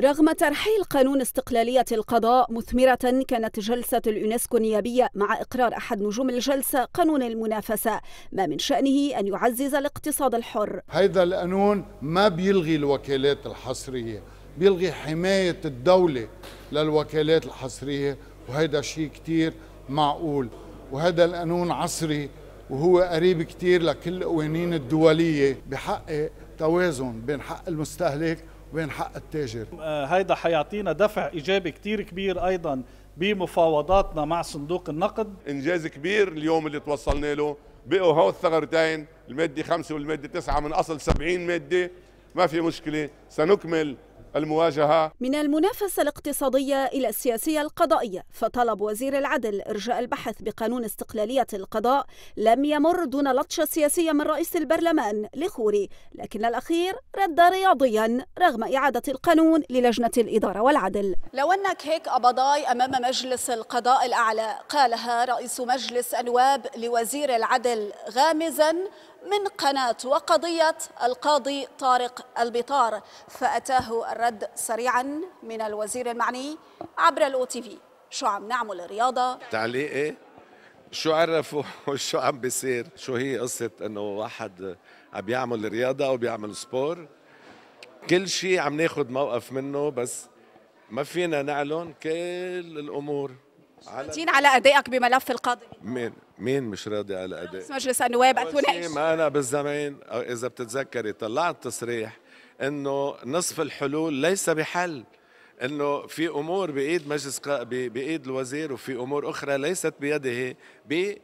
رغم ترحيل قانون استقلالية القضاء مثمرة كانت جلسة اليونسكو النيابية مع إقرار أحد نجوم الجلسة قانون المنافسة ما من شأنه أن يعزز الاقتصاد الحر هذا القانون ما بيلغي الوكالات الحصرية بيلغي حماية الدولة للوكالات الحصرية وهذا شيء كتير معقول وهذا القانون عصري وهو قريب كتير لكل القوانين الدولية بحقق توازن بين حق المستهلك وين حق التاجر آه، هيدا حيعطينا دفع إيجابي كتير كبير أيضا بمفاوضاتنا مع صندوق النقد إنجاز كبير اليوم اللي توصلنا له بقوا هو الثغرتين المادة خمسة والمادة تسعة من أصل 70 مادة ما في مشكلة سنكمل المواجهة من المنافسة الاقتصادية إلى السياسية القضائية فطلب وزير العدل إرجاء البحث بقانون استقلالية القضاء لم يمر دون لطشة سياسية من رئيس البرلمان لخوري لكن الأخير رد رياضيا رغم إعادة القانون للجنة الإدارة والعدل لو أنك هيك أبضاي أمام مجلس القضاء الأعلى قالها رئيس مجلس النواب لوزير العدل غامزا من قناة وقضية القاضي طارق البطار فأتاه الرد سريعا من الوزير المعني عبر الأو تي في شو عم نعمل رياضة تعليق ايه؟ شو عرفوا شو عم بيصير شو هي قصة انه واحد عم بيعمل رياضة او بيعمل سبور كل شيء عم ناخذ موقف منه بس ما فينا نعلن كل الامور على على ادائك بملف القاضي مين مين مش راضي على اداء مجلس النواب اتوناش ما انا بالزمان اذا بتتذكري طلعت تصريح انه نصف الحلول ليس بحل انه في امور بايد مجلس بايد الوزير وفي امور اخرى ليست بيده ب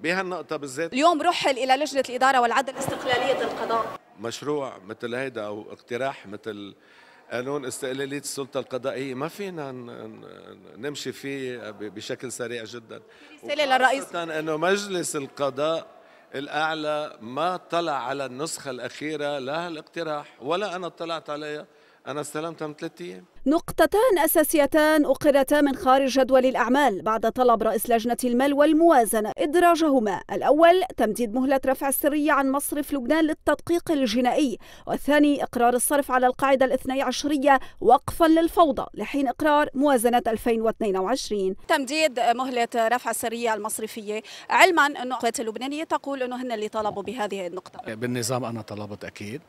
بهالنقطة بالذات اليوم رحل إلى لجنة الإدارة والعدل استقلالية القضاء مشروع مثل هيدا أو اقتراح مثل قانون استقلالية السلطة القضائية ما فينا نمشي فيه بشكل سريع جدا رسالة للرئيس أنه مجلس القضاء الأعلى ما طلع على النسخة الأخيرة لها الاقتراح ولا أنا طلعت عليها أنا استلمتها من ثلاث أيام نقطتان أساسيتان أقرتا من خارج جدول الأعمال بعد طلب رئيس لجنة المال والموازنة إدراجهما الأول تمديد مهلة رفع السرية عن مصرف لبنان للتدقيق الجنائي والثاني إقرار الصرف على القاعدة الاثني عشرية وقفا للفوضى لحين إقرار موازنة 2022 تمديد مهلة رفع السرية المصرفية علما أن اللبنانية تقول أنه هن اللي طلبوا بهذه النقطة بالنظام أنا طلبت أكيد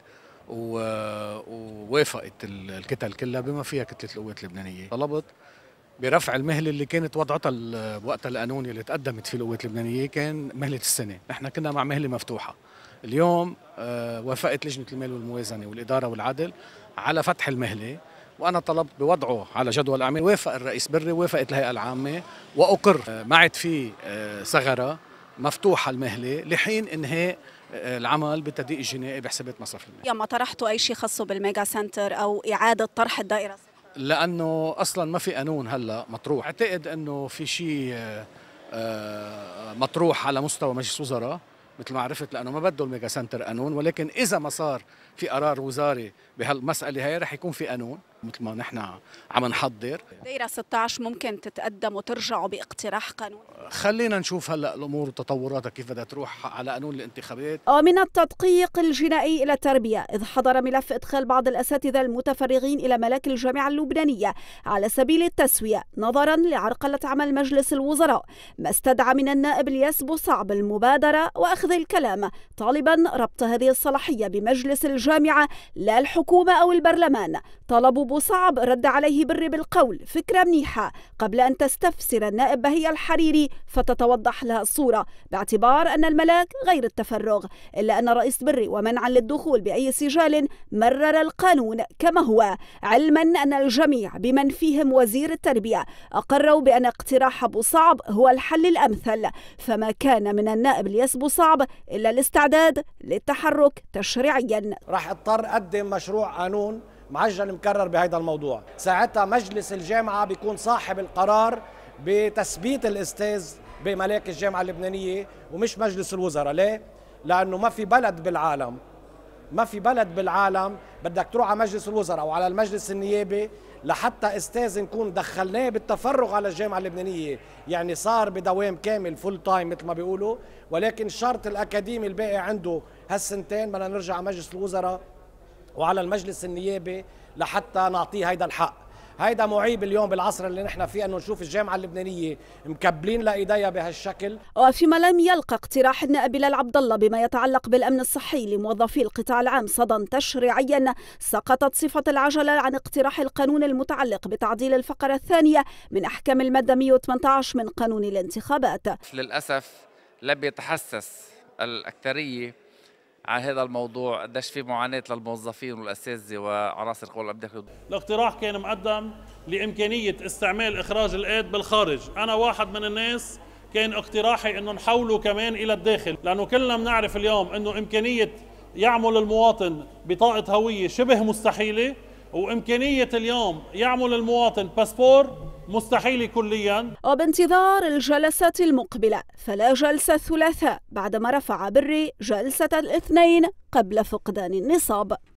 ووافقت الكتل كلها بما فيها كتله القوات اللبنانيه طلبت برفع المهله اللي كانت وضعتها وقتها القانون اللي تقدمت فيه القوات اللبنانيه كان مهله السنه نحن كنا مع مهله مفتوحه اليوم آه، وافقت لجنه المال والموازنه والاداره والعدل على فتح المهله وانا طلبت بوضعه على جدول اعمال وافق الرئيس بري وافقت الهيئه العامه واقر آه، ما عاد في آه، ثغره مفتوحه المهله لحين انهاء العمل بالتدقيق الجنائي بحسابات مصرف المال يا ما طرحتوا أي شيء خاصه بالميجا سنتر أو إعادة طرح الدائرة لأنه أصلا ما في قانون هلا مطروح أعتقد أنه في شيء آه، مطروح على مستوى مجلس وزراء مثل ما عرفت لانه ما بده الميجا سنتر قانون ولكن اذا ما صار في قرار وزاري بهالمساله هي رح يكون في قانون مثل ما نحن عم نحضر دايره 16 ممكن تتقدم وترجعوا باقتراح قانون خلينا نشوف هلا الامور وتطوراتها كيف بدها تروح على قانون الانتخابات ومن آه، التدقيق الجنائي الى التربيه اذ حضر ملف ادخال بعض الاساتذه المتفرغين الى ملاك الجامعه اللبنانيه على سبيل التسويه نظرا لعرقله عمل مجلس الوزراء ما استدعى من النائب الياس صعب المبادره واخذ الكلام طالبا ربط هذه الصلاحيه بمجلس الجامعه لا الحكومه او البرلمان طلب صعب رد عليه بر بالقول فكرة منيحة قبل أن تستفسر النائب بهية الحريري فتتوضح لها الصورة باعتبار أن الملاك غير التفرغ إلا أن رئيس بري ومنعا للدخول بأي سجال مرر القانون كما هو علما أن الجميع بمن فيهم وزير التربية أقروا بأن اقتراح أبو صعب هو الحل الأمثل فما كان من النائب الياس أبو صعب إلا الاستعداد للتحرك تشريعيا راح اضطر أقدم مشروع قانون معجل مكرر بهذا الموضوع ساعتها مجلس الجامعة بيكون صاحب القرار بتثبيت الأستاذ بملاك الجامعة اللبنانية ومش مجلس الوزراء ليه؟ لأنه ما في بلد بالعالم ما في بلد بالعالم بدك تروح على مجلس الوزراء او على المجلس النيابي لحتى استاذ نكون دخلناه بالتفرغ على الجامعه اللبنانيه، يعني صار بدوام كامل فول تايم مثل ما بيقولوا، ولكن شرط الاكاديمي الباقي عنده هالسنتين بدنا نرجع على مجلس الوزراء وعلى المجلس النيابي لحتى نعطيه هيدا الحق هيدا معيب اليوم بالعصر اللي نحن فيه انه نشوف الجامعه اللبنانيه مكبلين لايديها بهالشكل وفيما لم يلقى اقتراح النائب بلال عبد الله بما يتعلق بالامن الصحي لموظفي القطاع العام صدى تشريعيا سقطت صفه العجله عن اقتراح القانون المتعلق بتعديل الفقره الثانيه من احكام الماده 118 من قانون الانتخابات للاسف لم يتحسس الاكثريه على هذا الموضوع قديش في معاناه للموظفين والاساتذه وعناصر القوى الامنيه الاقتراح كان مقدم لامكانيه استعمال اخراج الايد بالخارج انا واحد من الناس كان اقتراحي انه نحوله كمان الى الداخل لانه كلنا بنعرف اليوم انه امكانيه يعمل المواطن بطاقه هويه شبه مستحيله وامكانيه اليوم يعمل المواطن باسبور مستحيل كليا وبانتظار الجلسة المقبلة فلا جلسة الثلاثاء بعدما رفع بري جلسة الاثنين قبل فقدان النصاب